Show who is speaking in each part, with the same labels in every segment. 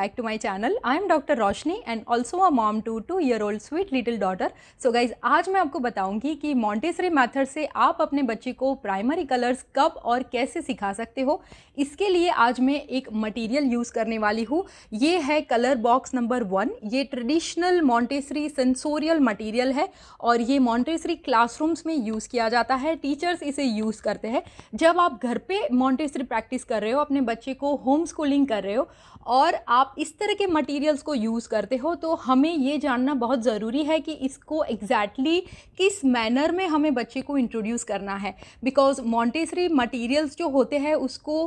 Speaker 1: back to my channel I am doctor Roshni and also a mom to two year old sweet little daughter so guys आज मैं आपको बताऊंगी कि Montessori method से आप अपने बच्चे को प्राइमरी कलर्स कब और कैसे सिखा सकते हो इसके लिए आज मैं एक मटीरियल यूज़ करने वाली हूँ ये है कलर बॉक्स नंबर वन ये ट्रेडिशनल मॉन्टेसरी सेंसोरियल मटीरियल है और ये मॉन्टेसरी क्लासरूम्स में यूज़ किया जाता है टीचर्स इसे यूज़ करते हैं जब आप घर पे मॉन्टेसरी प्रैक्टिस कर रहे हो अपने बच्चे को होम स्कूलिंग कर रहे हो और आप आप इस तरह के मटेरियल्स को यूज़ करते हो तो हमें ये जानना बहुत ज़रूरी है कि इसको एग्जैक्टली exactly किस मैनर में हमें बच्चे को इंट्रोड्यूस करना है बिकॉज मॉन्टेसरी मटेरियल्स जो होते हैं उसको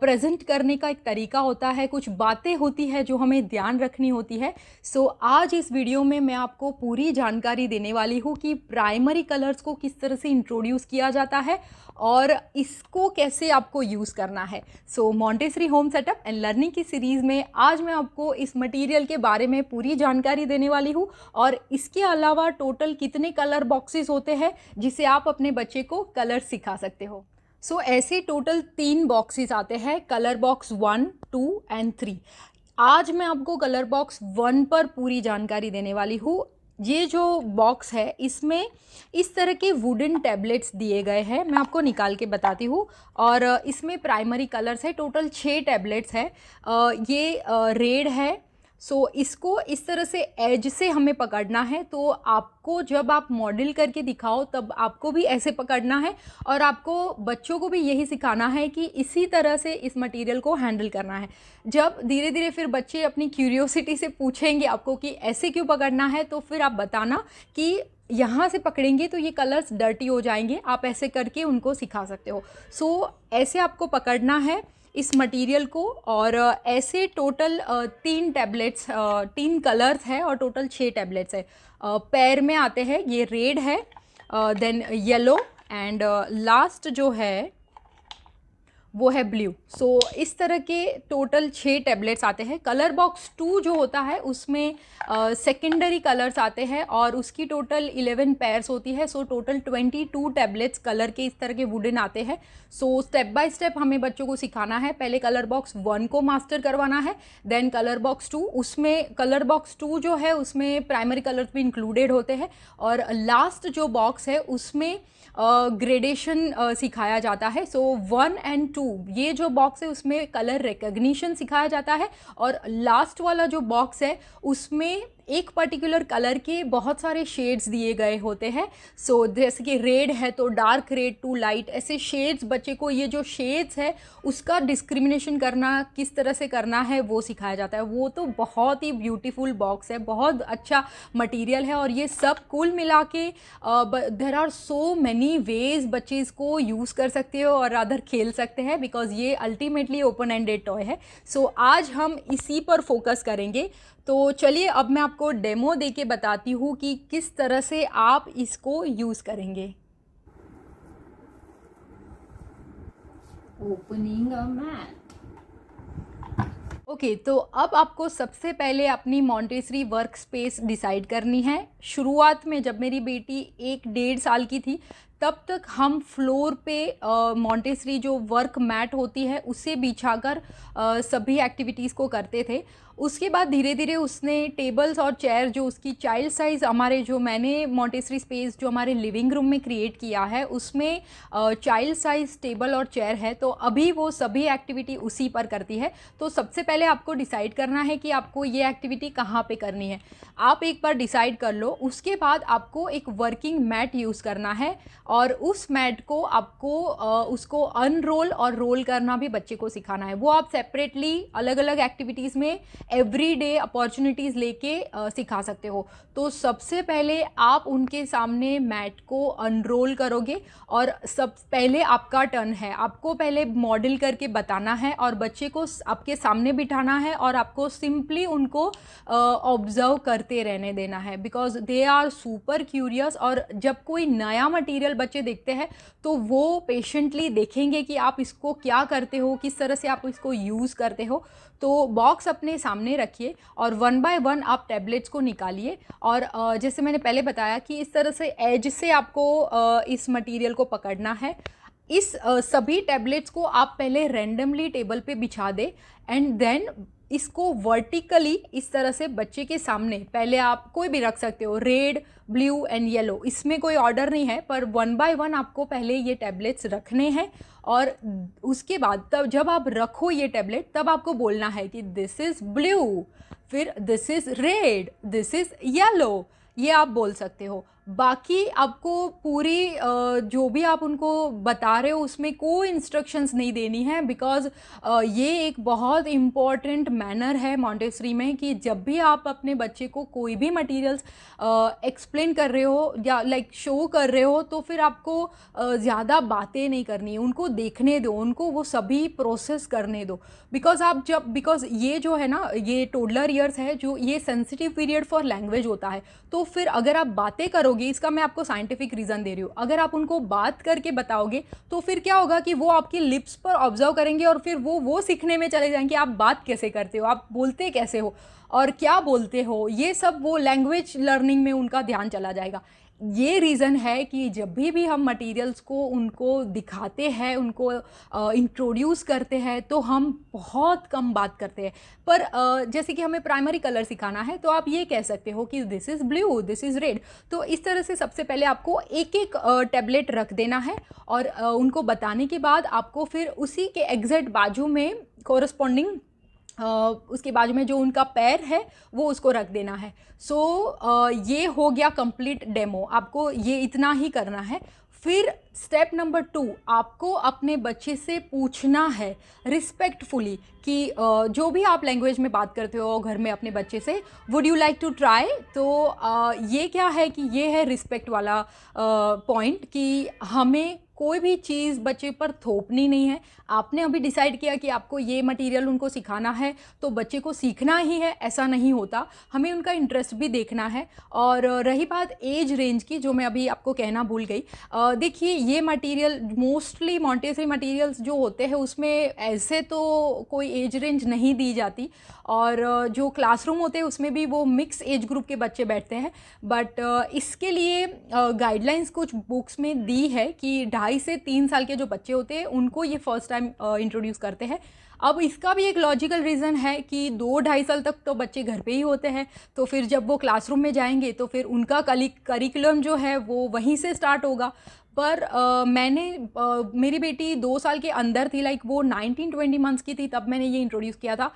Speaker 1: प्रेजेंट करने का एक तरीका होता है कुछ बातें होती है जो हमें ध्यान रखनी होती है सो so, आज इस वीडियो में मैं आपको पूरी जानकारी देने वाली हूँ कि प्राइमरी कलर्स को किस तरह से इंट्रोड्यूस किया जाता है और इसको कैसे आपको यूज़ करना है so Montessori home setup and learning की सीरीज़ में आज मैं आपको इस मटेरियल के बारे में पूरी जानकारी देने वाली हूँ और इसके अलावा टोटल कितने कलर बॉक्सेस होते हैं जिसे आप अपने बच्चे को कलर सिखा सकते हो सो so, ऐसे टोटल तीन बॉक्सेस आते हैं colour box one two and three आज मैं आपको कलर बॉक्स वन पर पूरी जानकारी देने वाली हूँ ये जो बॉक्स है इसमें इस तरह के वुडन टैबलेट्स दिए गए हैं मैं आपको निकाल के बताती हूँ और इसमें प्राइमरी कलर्स है टोटल छः टैबलेट्स है ये रेड है सो so, इसको इस तरह से एज से हमें पकड़ना है तो आपको जब आप मॉडल करके दिखाओ तब आपको भी ऐसे पकड़ना है और आपको बच्चों को भी यही सिखाना है कि इसी तरह से इस मटेरियल को हैंडल करना है जब धीरे धीरे फिर बच्चे अपनी क्यूरियोसिटी से पूछेंगे आपको कि ऐसे क्यों पकड़ना है तो फिर आप बताना कि यहाँ से पकड़ेंगे तो ये कलर्स डर्टी हो जाएंगे आप ऐसे करके उनको सिखा सकते हो सो so, ऐसे आपको पकड़ना है इस मटेरियल को और ऐसे टोटल तीन टैबलेट्स तीन कलर्स है और टोटल छः टैबलेट्स है पैर में आते हैं ये रेड है देन येलो एंड लास्ट जो है वो है ब्लू सो so, इस तरह के टोटल छः टैबलेट्स आते हैं कलर बॉक्स टू जो होता है उसमें सेकेंडरी कलर्स आते हैं और उसकी टोटल इलेवन पेयर्स होती है so total twenty two tablets colour के इस तरह के वुडन आते हैं सो स्टेप बाय स्टेप हमें बच्चों को सिखाना है पहले कलर बॉक्स वन को मास्टर करवाना है देन कलर बॉक्स टू उसमें कलर बॉक्स टू जो है उसमें प्राइमरी कलर्स भी इंक्लूडेड होते हैं और लास्ट जो बॉक्स है उसमें ग्रेडेशन uh, uh, सिखाया जाता है सो वन एंड टू ये जो बॉक्स है उसमें कलर रिकग्निशन सिखाया जाता है और लास्ट वाला जो बॉक्स है उसमें एक पर्टिकुलर कलर के बहुत सारे शेड्स दिए गए होते हैं सो so, जैसे कि रेड है तो डार्क रेड टू लाइट ऐसे शेड्स बच्चे को ये जो शेड्स है उसका डिस्क्रिमिनेशन करना किस तरह से करना है वो सिखाया जाता है वो तो बहुत ही ब्यूटीफुल बॉक्स है बहुत अच्छा मटीरियल है और ये सब कुल मिला के there are so many ways बच्चे इसको यूज़ कर सकते हो और अदर खेल सकते हैं बिकॉज ये अल्टीमेटली ओपन एंडेड टॉय है सो so, आज हम इसी पर फोकस करेंगे तो चलिए अब मैं आपको डेमो दे के बताती हूँ कि किस तरह से आप इसको यूज़ करेंगे opening a mat okay okay, तो अब आपको सबसे पहले अपनी मॉन्टेसरी वर्क स्पेस डिसाइड करनी है शुरुआत में जब मेरी बेटी एक डेढ़ साल की थी तब तक हम फ्लोर पे मॉन्टेसरी जो वर्क मैट होती है उसे बिछाकर सभी एक्टिविटीज़ को करते थे उसके बाद धीरे धीरे उसने टेबल्स और चेयर जो उसकी चाइल्ड साइज़ हमारे जो मैंने मोटेसरी स्पेस जो हमारे लिविंग रूम में क्रिएट किया है उसमें चाइल्ड साइज़ टेबल और चेयर है तो अभी वो सभी एक्टिविटी उसी पर करती है तो सबसे पहले आपको डिसाइड करना है कि आपको ये एक्टिविटी कहाँ पर करनी है आप एक बार डिसाइड कर लो उसके बाद आपको एक वर्किंग मैट यूज़ करना है और उस मैट को आपको उसको अनरोल और रोल करना भी बच्चे को सिखाना है वो आप सेपरेटली अलग अलग एक्टिविटीज़ में एवरी डे अपॉर्चुनिटीज़ लेके सिखा सकते हो तो सबसे पहले आप उनके सामने मैट को अनरोल करोगे और सब पहले आपका टर्न है आपको पहले मॉडल करके बताना है और बच्चे को आपके सामने बिठाना है और आपको सिंपली उनको ऑब्ज़र्व करते रहने देना है because they are super curious और जब कोई नया मटेरियल बच्चे देखते हैं तो वो पेशेंटली देखेंगे कि आप इसको क्या करते हो किस तरह से आप इसको यूज़ करते हो तो बॉक्स अपने सामने रखिए और वन बाय वन आप टैबलेट्स को निकालिए और जैसे मैंने पहले बताया कि इस तरह से एज से आपको इस मटेरियल को पकड़ना है इस सभी टैबलेट्स को आप पहले रैंडमली टेबल पे बिछा दें एंड देन इसको वर्टिकली इस तरह से बच्चे के सामने पहले आप कोई भी रख सकते हो रेड ब्लू एंड येलो इसमें कोई ऑर्डर नहीं है पर वन बाय वन आपको पहले ये टैबलेट्स रखने हैं और उसके बाद तब जब आप रखो ये टैबलेट तब आपको बोलना है कि दिस इज़ ब्लू फिर this is red this is yellow ये आप बोल सकते हो बाकी आपको पूरी जो भी आप उनको बता रहे हो उसमें कोई इंस्ट्रक्शंस नहीं देनी है बिकॉज़ ये एक बहुत इम्पॉर्टेंट मैनर है मॉन्टेसरी में कि जब भी आप अपने बच्चे को कोई भी मटेरियल्स एक्सप्लेन कर रहे हो या लाइक शो कर रहे हो तो फिर आपको ज़्यादा बातें नहीं करनी है उनको देखने दो उनको वो सभी प्रोसेस करने दो बिकॉज़ आप जब बिकॉज़ ये जो है ना ये टोडलर ईयर्स है जो ये सेंसिटिव पीरियड फॉर लैंग्वेज होता है तो फिर अगर आप बातें करोगे होगी इसका मैं आपको साइंटिफिक रीज़न दे रही हूँ अगर आप उनको बात करके बताओगे तो फिर क्या होगा कि वो आपकी लिप्स पर ऑब्जर्व करेंगे और फिर वो वो सीखने में चले जाएंगे आप बात कैसे करते हो आप बोलते कैसे हो और क्या बोलते हो ये सब वो लैंग्वेज लर्निंग में उनका ध्यान चला जाएगा ये रीज़न है कि जब भी भी हम मटेरियल्स को उनको दिखाते हैं उनको इंट्रोड्यूस करते हैं तो हम बहुत कम बात करते हैं पर आ, जैसे कि हमें प्राइमरी कलर सिखाना है तो आप ये कह सकते हो कि this is blue this is red तो इस तरह से सबसे पहले आपको एक एक टैबलेट रख देना है और आ, उनको बताने के बाद आपको फिर उसी के एग्जैक्ट बाजू में कॉरस्पॉन्डिंग उसके बाजू में जो उनका पैर है वो उसको रख देना है सो so, ये हो गया कंप्लीट डेमो आपको ये इतना ही करना है फिर स्टेप नंबर टू आपको अपने बच्चे से पूछना है रिस्पेक्टफुली कि जो भी आप लैंग्वेज में बात करते हो घर में अपने बच्चे से would you like to try तो ये क्या है कि ये है रिस्पेक्ट वाला पॉइंट कि हमें कोई भी चीज़ बच्चे पर थोपनी नहीं है आपने अभी डिसाइड किया कि आपको ये मटेरियल उनको सिखाना है तो बच्चे को सीखना ही है ऐसा नहीं होता हमें उनका इंटरेस्ट भी देखना है और रही बात एज रेंज की जो मैं अभी आपको कहना भूल गई देखिए ये मटेरियल मोस्टली मॉन्टेसरी मटेरियल्स जो होते हैं उसमें ऐसे तो कोई एज रेंज नहीं दी जाती और जो क्लासरूम होते हैं उसमें भी वो मिक्स एज ग्रुप के बच्चे बैठते हैं बट इसके लिए गाइडलाइंस कुछ बुक्स में दी है कि ढाई से तीन साल के जो बच्चे होते हैं उनको ये फर्स्ट टाइम इंट्रोड्यूस करते हैं अब इसका भी एक लॉजिकल रीज़न है कि दो ढाई साल तक तो बच्चे घर पे ही होते हैं तो फिर जब वो क्लासरूम में जाएंगे तो फिर उनका करिकुलम जो है वो वहीं से स्टार्ट होगा पर आ, मैंने आ, मेरी बेटी दो साल के अंदर थी लाइक वो नाइनटीन ट्वेंटी मंथ्स की थी तब मैंने ये इंट्रोड्यूस किया था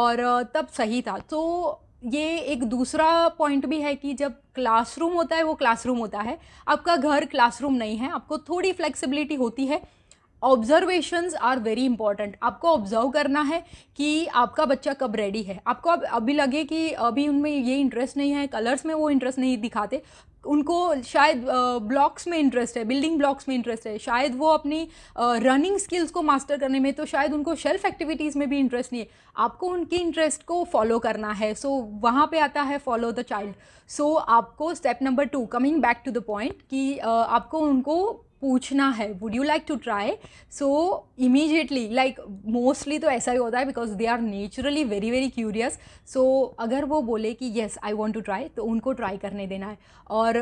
Speaker 1: और तब सही था तो ये एक दूसरा पॉइंट भी है कि जब क्लासरूम होता है वो क्लासरूम होता है आपका घर क्लासरूम नहीं है आपको थोड़ी फ्लेक्सिबिलिटी होती है ऑब्जर्वेशंस आर वेरी इंपॉर्टेंट आपको ऑब्जर्व करना है कि आपका बच्चा कब रेडी है आपको अब अभी लगे कि अभी उनमें ये इंटरेस्ट नहीं है कलर्स में वो इंटरेस्ट नहीं दिखाते उनको शायद ब्लॉक्स में इंटरेस्ट है बिल्डिंग ब्लॉक्स में इंटरेस्ट है शायद वो अपनी रनिंग स्किल्स को मास्टर करने में तो शायद उनको शेल्फ एक्टिविटीज़ में भी इंटरेस्ट नहीं है आपको उनके इंटरेस्ट को फॉलो करना है सो so, वहाँ पे आता है फॉलो द चाइल्ड सो आपको step number two coming back to the point कि uh, आपको उनको पूछना है would you like to try so immediately like mostly तो ऐसा ही होता है because they are naturally very very curious so अगर वो बोले कि yes I want to try तो उनको ट्राई करने देना है और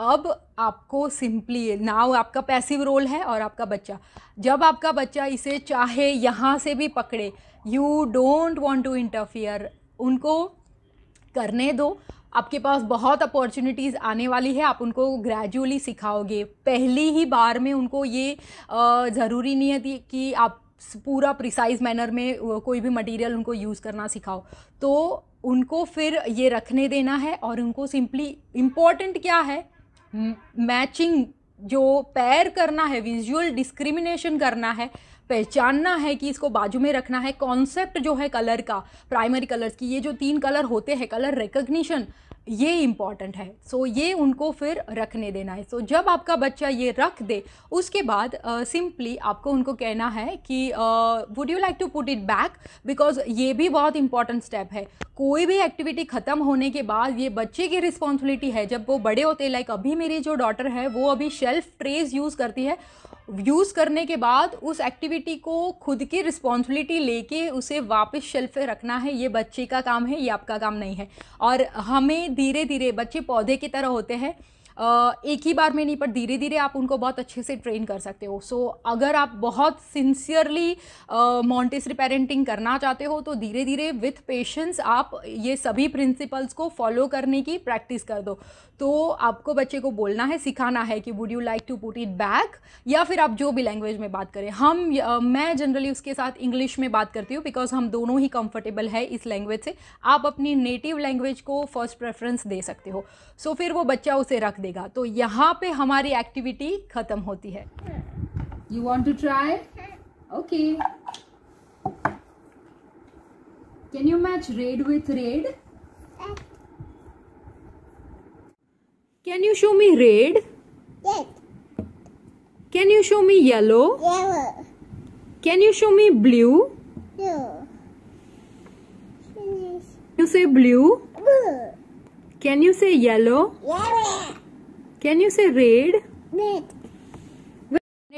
Speaker 1: अब आपको सिंपली नाव आपका पैसिव रोल है और आपका बच्चा जब आपका बच्चा इसे चाहे यहाँ से भी पकड़े you don't want to interfere उनको करने दो आपके पास बहुत अपॉर्चुनिटीज़ आने वाली है आप उनको ग्रेजुअली सिखाओगे पहली ही बार में उनको ये ज़रूरी नहीं है कि आप पूरा प्रिसाइज मैनर में कोई भी मटेरियल उनको यूज़ करना सिखाओ तो उनको फिर ये रखने देना है और उनको सिंपली इम्पॉर्टेंट क्या है मैचिंग जो पैर करना है विजुअल डिस्क्रिमिनेशन करना है पहचानना है कि इसको बाजू में रखना है कॉन्सेप्ट जो है कलर का प्राइमरी कलर्स की ये जो तीन कलर होते हैं कलर रिकग्निशन ये इम्पॉर्टेंट है सो so, ये उनको फिर रखने देना है सो so, जब आपका बच्चा ये रख दे उसके बाद सिंपली uh, आपको उनको कहना है कि would you like to put it back because ये भी बहुत इंपॉर्टेंट स्टेप है कोई भी एक्टिविटी ख़त्म होने के बाद ये बच्चे की रिस्पॉन्सिबिलिटी है जब वो बड़े होते लाइक like, अभी मेरी जो डॉटर है वो अभी शेल्फ ट्रेज यूज़ करती है यूज़ करने के बाद उस एक्टिविटी को खुद की रिस्पॉन्सिबिलिटी लेके उसे वापस शेल्फ पे रखना है ये बच्चे का काम है ये आपका काम नहीं है और हमें धीरे धीरे बच्चे पौधे की तरह होते हैं एक ही बार में नहीं पर धीरे धीरे आप उनको बहुत अच्छे से ट्रेन कर सकते हो सो so, अगर आप बहुत सिंसियरली मॉन्टेसरी पेरेंटिंग करना चाहते हो तो धीरे धीरे विथ पेशेंस आप ये सभी प्रिंसिपल्स को फॉलो करने की प्रैक्टिस कर दो तो आपको बच्चे को बोलना है सिखाना है कि would you like to put it back या फिर आप जो भी लैंग्वेज में बात करें हम uh, मैं जनरली उसके साथ इंग्लिश में बात करती हूँ बिकॉज हम दोनों ही कंफर्टेबल है इस लैंग्वेज से आप अपनी नेटिव लैंग्वेज को फर्स्ट प्रेफरेंस दे सकते हो सो so, फिर वो बच्चा उसे रख देगा तो यहाँ पे हमारी एक्टिविटी खत्म होती है you want to try okay can you match red with red can you show me red can you show me yellow can you show me blue you say blue can you say yellow yellow can you say red ने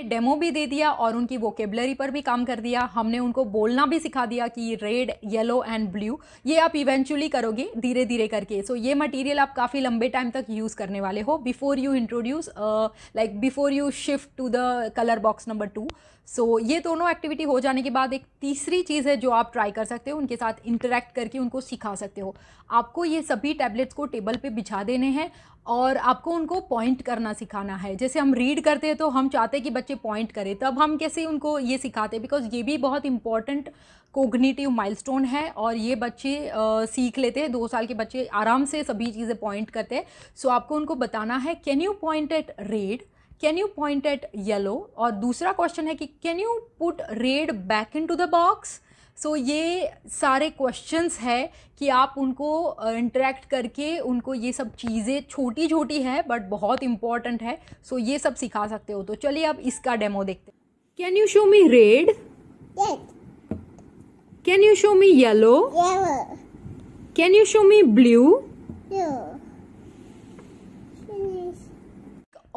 Speaker 1: demo भी दे दिया और उनकी vocabulary पर भी काम कर दिया हमने उनको बोलना भी सिखा दिया कि रेड येलो एंड ब्लू ये आप इवेंचुअली करोगे धीरे धीरे करके सो so, ये मटेरियल आप काफ़ी लंबे टाइम तक यूज़ करने वाले हो before you introduce like before you shift to the colour box number two so so, ये दोनों एक्टिविटी हो जाने के बाद एक तीसरी चीज़ है जो आप ट्राई कर सकते हो उनके साथ इंटरेक्ट करके उनको सिखा सकते हो आपको ये सभी टैबलेट्स को टेबल पे बिछा देने हैं और आपको उनको पॉइंट करना सिखाना है जैसे हम रीड करते हैं तो हम चाहते हैं कि बच्चे पॉइंट करें तब हम कैसे उनको ये सिखाते बिकॉज ये भी बहुत इंपॉर्टेंट कोग्निटिव माइलस्टोन है और ये बच्चे आ, सीख लेते हैं दो साल के बच्चे आराम से सभी चीज़ें पॉइंट करते हैं सो so, आपको उनको बताना है can you point at red can you point at yellow और दूसरा क्वेश्चन है कि can you put red back into the box so ये सारे क्वेश्चंस है कि आप उनको इंटरेक्ट करके उनको ये सब चीज़ें छोटी छोटी है बट बहुत इंपॉर्टेंट है सो so ये सब सिखा सकते हो तो चलिए अब इसका डेमो देखते हैं can you show me red can you show me yellow can you show me blue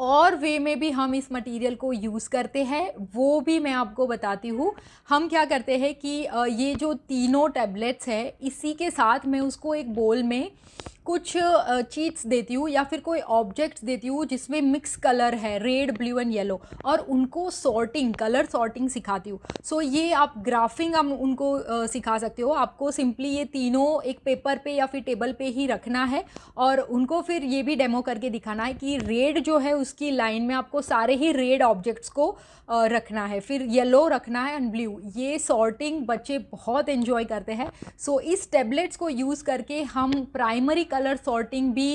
Speaker 1: और वे में भी हम इस मटेरियल को यूज़ करते हैं वो भी मैं आपको बताती हूँ हम क्या करते हैं कि ये जो तीनों टैबलेट्स है इसी के साथ मैं उसको एक बोल में कुछ चीट्स देती हूँ या फिर कोई ऑब्जेक्ट्स देती हूँ जिसमें मिक्स कलर है रेड ब्लू एंड येलो और उनको सॉर्टिंग कलर सॉर्टिंग सिखाती हूँ सो so, ये आप ग्राफिंग हम उनको सिखा सकते हो आपको सिंपली ये तीनों एक पेपर पे या फिर टेबल पे ही रखना है और उनको फिर ये भी डेमो करके दिखाना है कि रेड जो है उसकी लाइन में आपको सारे ही रेड ऑब्जेक्ट्स को रखना है फिर येलो रखना है एंड ब्लू ये सॉर्टिंग बच्चे बहुत इन्जॉय करते हैं सो so, इस टेबलेट्स को यूज़ करके हम प्राइमरी कलर सॉर्टिंग भी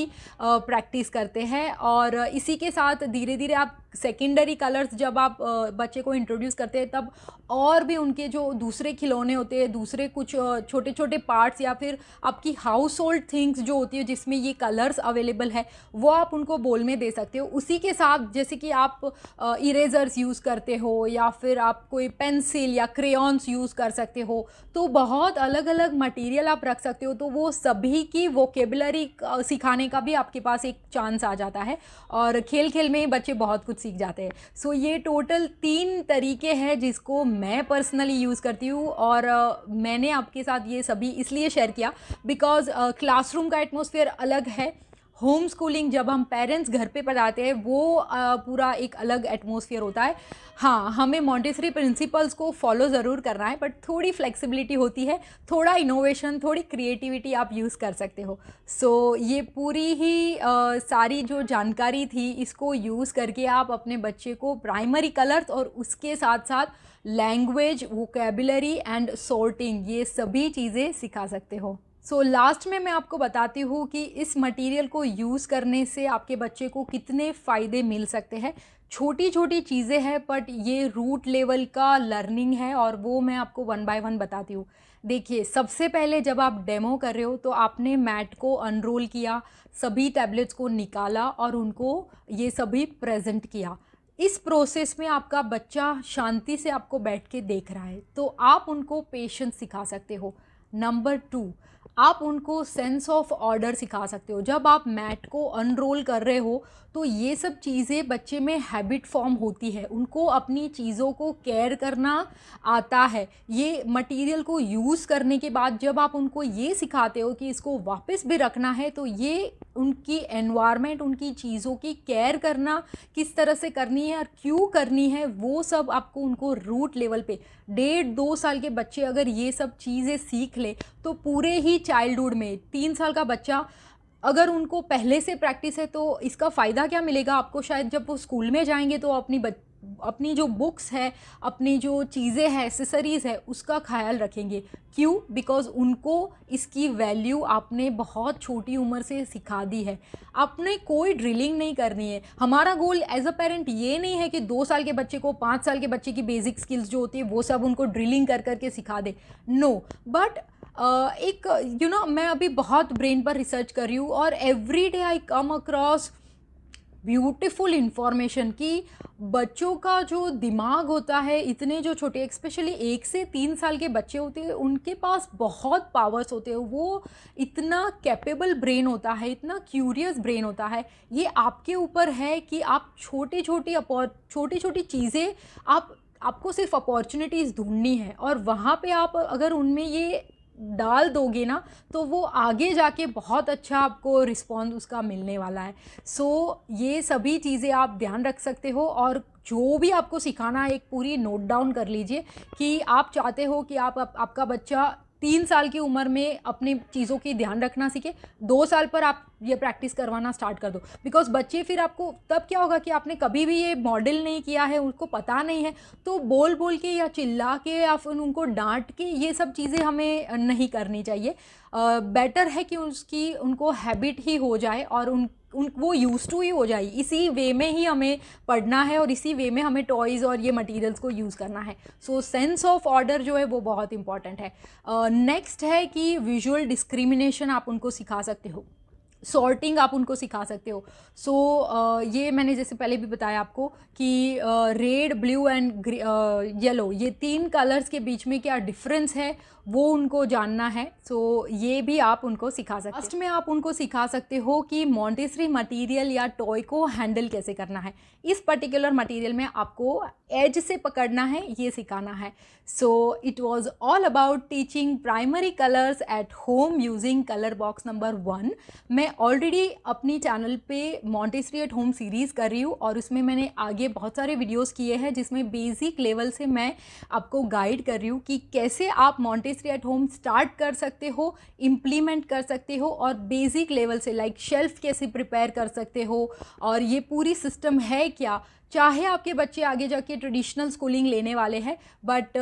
Speaker 1: प्रैक्टिस करते हैं और इसी के साथ धीरे धीरे आप सेकेंडरी कलर्स जब आप बच्चे को इंट्रोड्यूस करते हैं तब और भी उनके जो दूसरे खिलौने होते हैं दूसरे कुछ छोटे छोटे पार्ट्स या फिर आपकी हाउस होल्ड थिंग्स जो होती है जिसमें ये कलर्स अवेलेबल है वो आप उनको बोल में दे सकते हो उसी के साथ जैसे कि आप इरेजर्स यूज़ करते हो या फिर आप कोई पेंसिल या क्रेन्स यूज़ कर सकते हो तो बहुत अलग अलग मटीरियल आप रख सकते हो तो वो सभी की वोकेबलरी थियोरी सिखाने का भी आपके पास एक चांस आ जाता है और खेल खेल में बच्चे बहुत कुछ सीख जाते हैं सो so, ये टोटल तीन तरीके हैं जिसको मैं पर्सनली यूज़ करती हूँ और मैंने आपके साथ ये सभी इसलिए शेयर किया बिकॉज क्लासरूम का एटमोसफियर अलग है होम स्कूलिंग जब हम पेरेंट्स घर पे पढ़ाते हैं वो आ, पूरा एक अलग एटमोसफियर होता है हाँ हमें मॉन्टेसरी प्रिंसिपल्स को फॉलो ज़रूर करना है बट थोड़ी फ्लेक्सिबिलिटी होती है थोड़ा इनोवेशन थोड़ी क्रिएटिविटी आप यूज़ कर सकते हो सो so, ये पूरी ही आ, सारी जो जानकारी थी इसको यूज़ करके आप अपने बच्चे को प्राइमरी कलर्स और उसके साथ साथ लैंग्वेज वोकेबलरी एंड सॉर्टिंग ये सभी चीज़ें सिखा सकते हो सो so, लास्ट में मैं आपको बताती हूँ कि इस मटेरियल को यूज़ करने से आपके बच्चे को कितने फ़ायदे मिल सकते हैं छोटी छोटी चीज़ें हैं बट ये रूट लेवल का लर्निंग है और वो मैं आपको वन बाय वन बताती हूँ देखिए सबसे पहले जब आप डेमो कर रहे हो तो आपने मैट को अनरोल किया सभी टैबलेट्स को निकाला और उनको ये सभी प्रेजेंट किया इस प्रोसेस में आपका बच्चा शांति से आपको बैठ के देख रहा है तो आप उनको पेशेंस सिखा सकते हो नंबर टू आप उनको सेंस ऑफ ऑर्डर सिखा सकते हो जब आप मैट को अनरोल कर रहे हो तो ये सब चीज़ें बच्चे में हैबिट फॉर्म होती है उनको अपनी चीज़ों को केयर करना आता है ये मटेरियल को यूज़ करने के बाद जब आप उनको ये सिखाते हो कि इसको वापस भी रखना है तो ये उनकी एनवायरनमेंट उनकी चीज़ों की केयर करना किस तरह से करनी है और क्यों करनी है वो सब आपको उनको रूट लेवल पे डेढ़ दो साल के बच्चे अगर ये सब चीज़ें सीख ले तो पूरे ही चाइल्डहुड में तीन साल का बच्चा अगर उनको पहले से प्रैक्टिस है तो इसका फ़ायदा क्या मिलेगा आपको शायद जब वो स्कूल में जाएंगे तो अपनी बच अपनी जो बुक्स है अपनी जो चीज़ें हैं एसेसरीज़ है उसका ख्याल रखेंगे क्यों बिकॉज उनको इसकी वैल्यू आपने बहुत छोटी उम्र से सिखा दी है आपने कोई ड्रिलिंग नहीं करनी है हमारा गोल एज अ पेरेंट ये नहीं है कि दो साल के बच्चे को पाँच साल के बच्चे की बेसिक स्किल्स जो होती है वो सब उनको ड्रिलिंग कर करके सिखा दे नो no, बट एक यू you नो know, मैं अभी बहुत ब्रेन पर रिसर्च कर रही हूँ और every day I come across beautiful information कि बच्चों का जो दिमाग होता है इतने जो छोटे स्पेशली एक से तीन साल के बच्चे होते हैं उनके पास बहुत पावर्स होते हैं वो इतना कैपेबल ब्रेन होता है इतना क्यूरियस ब्रेन होता है ये आपके ऊपर है कि आप छोटे छोटे अपॉर छोटी छोटी चीज़ें आप आपको सिर्फ अपॉर्चुनिटीज़ ढूंढनी है और वहाँ पे आप अगर उनमें ये डाल दोगे ना तो वो आगे जाके बहुत अच्छा आपको रिस्पॉन्स उसका मिलने वाला है सो so, ये सभी चीज़ें आप ध्यान रख सकते हो और जो भी आपको सिखाना है एक पूरी नोट डाउन कर लीजिए कि आप चाहते हो कि आप, आप आपका बच्चा तीन साल की उम्र में अपनी चीज़ों की ध्यान रखना सीखे दो साल पर आप ये प्रैक्टिस करवाना स्टार्ट कर दो बिकॉज बच्चे फिर आपको तब क्या होगा कि आपने कभी भी ये मॉडल नहीं किया है उनको पता नहीं है तो बोल बोल के या चिल्ला के या फिर उनको डांट के ये सब चीज़ें हमें नहीं करनी चाहिए बेटर है कि उसकी उनको हैबिट ही हो जाए और उन उन वो यूज़ टू ही हो जाए इसी वे में ही हमें पढ़ना है और इसी वे में हमें टॉयज़ और ये मटेरियल्स को यूज़ करना है सो सेंस ऑफ ऑर्डर जो है वो बहुत इंपॉर्टेंट है नेक्स्ट uh, है कि विजुअल डिस्क्रिमिनेशन आप उनको सिखा सकते हो सॉर्टिंग आप उनको सिखा सकते हो सो so, uh, ये मैंने जैसे पहले भी बताया आपको कि रेड ब्लू एंड येलो ये तीन कलर्स के बीच में क्या डिफरेंस है वो उनको जानना है सो so, ये भी आप उनको सिखा सकते फर्स्ट में आप उनको सिखा सकते हो कि मॉन्टेसरी मटेरियल या टॉय को हैंडल कैसे करना है इस पर्टिकुलर मटेरियल में आपको एज से पकड़ना है ये सिखाना है so it was all about teaching primary colours at home using colour box number one मैं ऑलरेडी अपनी चैनल पे मॉन्टेसरी एट होम सीरीज़ कर रही हूँ और उसमें मैंने आगे बहुत सारे वीडियोज़ किए हैं जिसमें बेसिक लेवल से मैं आपको गाइड कर रही हूँ कि कैसे आप Monte based at home start कर सकते हो इम्प्लीमेंट कर सकते हो और बेसिक लेवल से लाइक शेल्फ कैसे प्रिपेयर कर सकते हो और ये पूरी सिस्टम है क्या चाहे आपके बच्चे आगे जाके ट्रेडिशनल स्कूलिंग लेने वाले हैं बट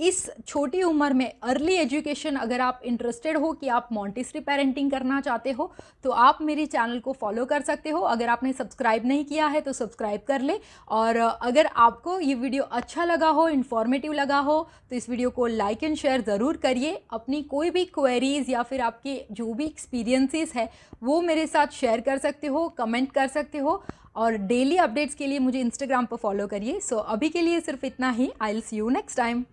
Speaker 1: इस छोटी उम्र में अर्ली एजुकेशन अगर आप इंटरेस्टेड हो कि आप मॉन्टेसरी पेरेंटिंग करना चाहते हो तो आप मेरी चैनल को फॉलो कर सकते हो अगर आपने सब्सक्राइब नहीं किया है तो सब्सक्राइब कर ले और अगर आपको ये वीडियो अच्छा लगा हो इन्फॉर्मेटिव लगा हो तो इस वीडियो को लाइक एंड शेयर ज़रूर करिए अपनी कोई भी क्वेरीज़ या फिर आपके जो भी एक्सपीरियंसिस है वो मेरे साथ शेयर कर सकते हो कमेंट कर सकते हो और डेली अपडेट्स के लिए मुझे इंस्टाग्राम पर फॉलो करिए सो so, अभी के लिए सिर्फ इतना ही I'll see you next time